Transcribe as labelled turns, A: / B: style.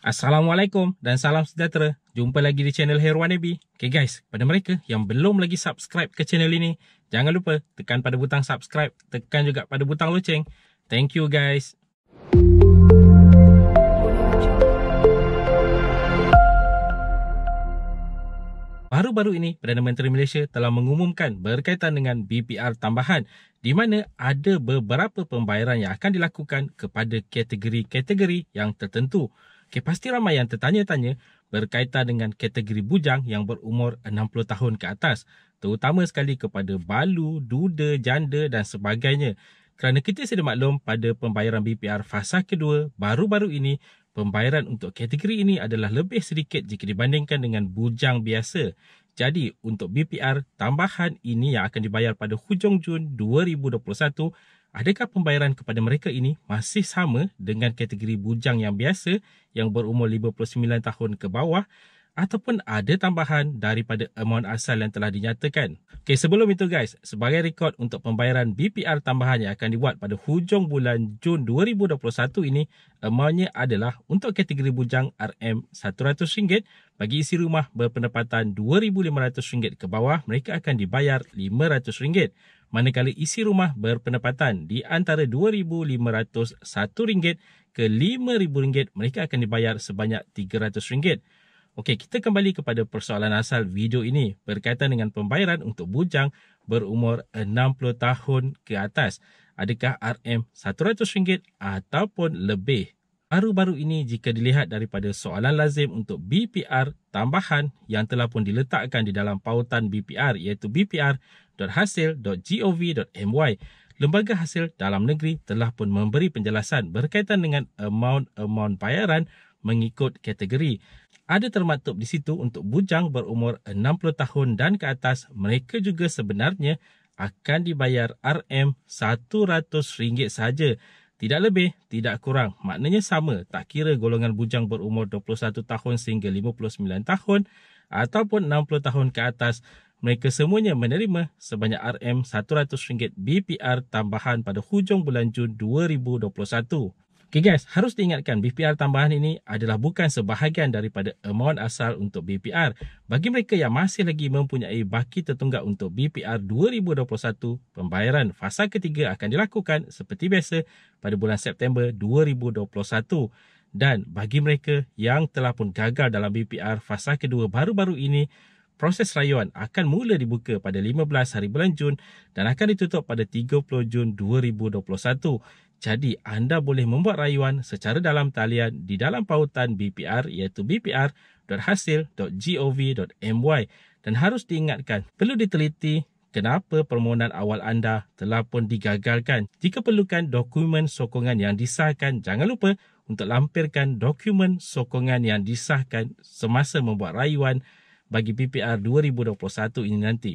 A: Assalamualaikum dan salam sejahtera. Jumpa lagi di channel Hero Nabi. Okay guys, pada mereka yang belum lagi subscribe ke channel ini, jangan lupa tekan pada butang subscribe, tekan juga pada butang loceng. Thank you guys. Baru-baru ini, Perdana Menteri Malaysia telah mengumumkan berkaitan dengan BPR tambahan di mana ada beberapa pembayaran yang akan dilakukan kepada kategori-kategori yang tertentu. Okay, pasti ramai yang tertanya-tanya berkaitan dengan kategori bujang yang berumur 60 tahun ke atas. Terutama sekali kepada balu, duda, janda dan sebagainya. Kerana kita sedia maklum pada pembayaran BPR fasa kedua baru-baru ini, pembayaran untuk kategori ini adalah lebih sedikit jika dibandingkan dengan bujang biasa. Jadi untuk BPR tambahan ini yang akan dibayar pada hujung Jun 2021 adakah pembayaran kepada mereka ini masih sama dengan kategori bujang yang biasa yang berumur 59 tahun ke bawah ataupun ada tambahan daripada amount asal yang telah dinyatakan. Okey, sebelum itu guys, sebagai rekod untuk pembayaran BPR tambahan yang akan dibuat pada hujung bulan Jun 2021 ini, amountnya adalah untuk kategori bujang RM100 bagi isi rumah berpendapatan RM2,500 ke bawah, mereka akan dibayar RM500. Manakala isi rumah berpendapatan di antara RM2,501 ke RM5,000, mereka akan dibayar sebanyak RM300. Okey, kita kembali kepada persoalan asal video ini berkaitan dengan pembayaran untuk bujang berumur 60 tahun ke atas. Adakah RM100 ataupun lebih? Baru-baru ini jika dilihat daripada soalan lazim untuk BPR tambahan yang telah pun diletakkan di dalam pautan BPR iaitu bpr.hasil.gov.my Lembaga Hasil Dalam Negeri telah pun memberi penjelasan berkaitan dengan amount-amount bayaran mengikut kategori. Ada termaktub di situ untuk bujang berumur 60 tahun dan ke atas, mereka juga sebenarnya akan dibayar RM100 saja. Tidak lebih, tidak kurang. Maknanya sama, tak kira golongan bujang berumur 21 tahun sehingga 59 tahun ataupun 60 tahun ke atas, mereka semuanya menerima sebanyak RM100 BPR tambahan pada hujung bulan Jun 2021. Okay guys, harus diingatkan BPR tambahan ini adalah bukan sebahagian daripada amount asal untuk BPR. Bagi mereka yang masih lagi mempunyai baki tertunggak untuk BPR 2021, pembayaran fasa ketiga akan dilakukan seperti biasa pada bulan September 2021. Dan bagi mereka yang telah pun gagal dalam BPR fasa kedua baru-baru ini, proses rayuan akan mula dibuka pada 15 hari bulan Jun dan akan ditutup pada 30 Jun 2021. Jadi anda boleh membuat rayuan secara dalam talian di dalam pautan BPR iaitu bpr.hasil.gov.my dan harus diingatkan perlu diteliti kenapa permohonan awal anda telah pun digagalkan. Jika perlukan dokumen sokongan yang disahkan, jangan lupa untuk lampirkan dokumen sokongan yang disahkan semasa membuat rayuan bagi BPR 2021 ini nanti.